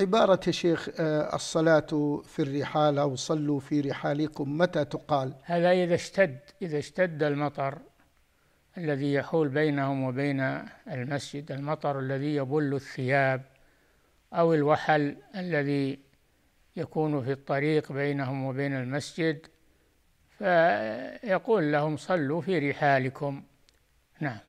عبارة يا شيخ آه، الصلاة في الرحال أو صلوا في رحالكم متى تقال؟ هذا إذا اشتد إذا اشتد المطر الذي يحول بينهم وبين المسجد المطر الذي يبل الثياب أو الوحل الذي يكون في الطريق بينهم وبين المسجد فيقول لهم صلوا في رحالكم نعم